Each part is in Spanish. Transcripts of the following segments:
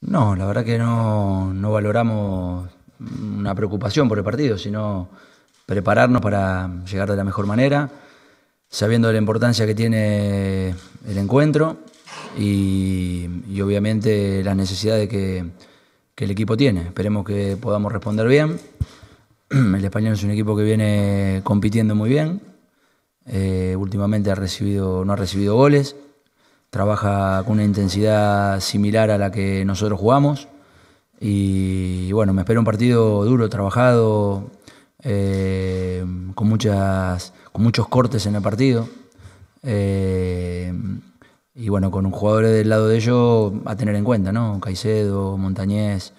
No, la verdad que no, valoramos una preocupación por el partido, sino prepararnos para llegar de la mejor manera, sabiendo la importancia que tiene el encuentro y, obviamente las necesidades que, que el equipo tiene. Esperemos que podamos responder bien. El español es un equipo que viene compitiendo muy bien. Eh, últimamente ha no ha recibido goles trabaja con una intensidad similar a la que nosotros jugamos. Y bueno, me espero un partido duro, trabajado, eh, con, muchas, con muchos cortes en el partido. Eh, y bueno, con un jugador del lado de ellos a tener en cuenta, ¿no? Caicedo, Montañés,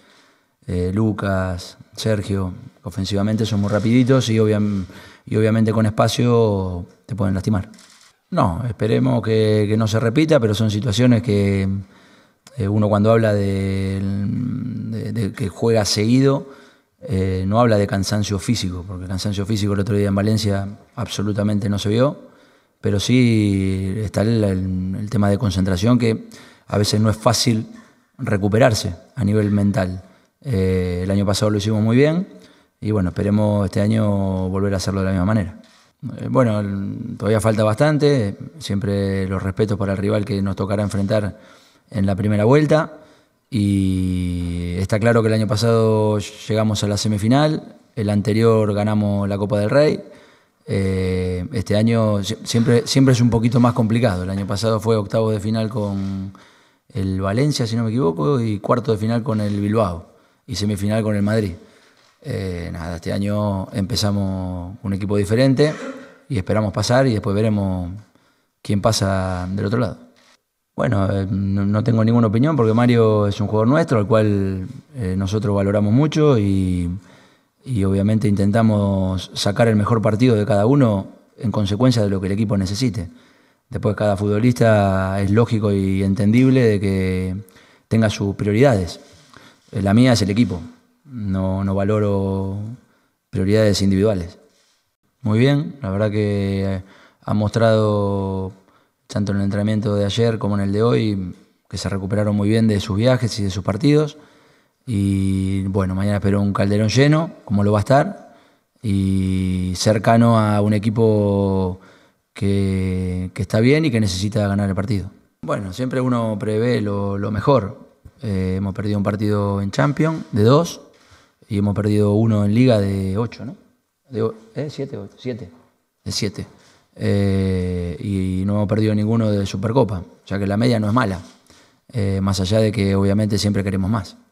eh, Lucas, Sergio. Ofensivamente son muy rapiditos y, y obviamente con espacio te pueden lastimar. No, esperemos que, no se repita, pero son situaciones que eh, uno cuando habla de, que juega seguido, eh, no habla de cansancio físico, porque el cansancio físico el otro día en Valencia absolutamente no se vio, pero sí está el, tema de concentración que a veces no es fácil recuperarse a nivel mental. Eh, el año pasado lo hicimos muy bien y bueno, esperemos este año volver a hacerlo de la misma manera. Eh, bueno, todavía falta bastante. Siempre los respetos para el rival que nos tocará enfrentar en la primera vuelta. Y está claro que el año pasado llegamos a la semifinal, el anterior ganamos la Copa del Rey. Eh, este año siempre, siempre es un poquito más complicado. El año pasado fue octavo de final con el Valencia, si no me equivoco, y cuarto de final con el Bilbao y semifinal con el Madrid. Eh, nada, este año empezamos un equipo diferente y esperamos pasar y después veremos quién pasa del otro lado. Bueno, eh, no, tengo ninguna opinión porque Mario es un jugador nuestro, al cual eh, nosotros valoramos mucho y, y obviamente intentamos sacar el mejor partido de cada uno en consecuencia de lo que el equipo necesite. Después cada futbolista es lógico y entendible de que tenga sus prioridades. La mía es el equipo no, valoro prioridades individuales. Muy bien, la verdad que eh, ha mostrado tanto en el entrenamiento de ayer como en el de hoy que se recuperaron muy bien de sus viajes y de sus partidos. Y bueno, mañana espero un calderón lleno, como lo va a estar, y cercano a un equipo que, está bien y que necesita ganar el partido. Bueno, siempre uno prevé lo, mejor. Eh, hemos perdido un partido en Champions de dos, y hemos perdido uno en liga de ocho, ¿no? De, ¿Eh? 7, De 7. Eh, y no hemos perdido ninguno de Supercopa, ya que la media no es mala, eh, más allá de que obviamente siempre queremos más.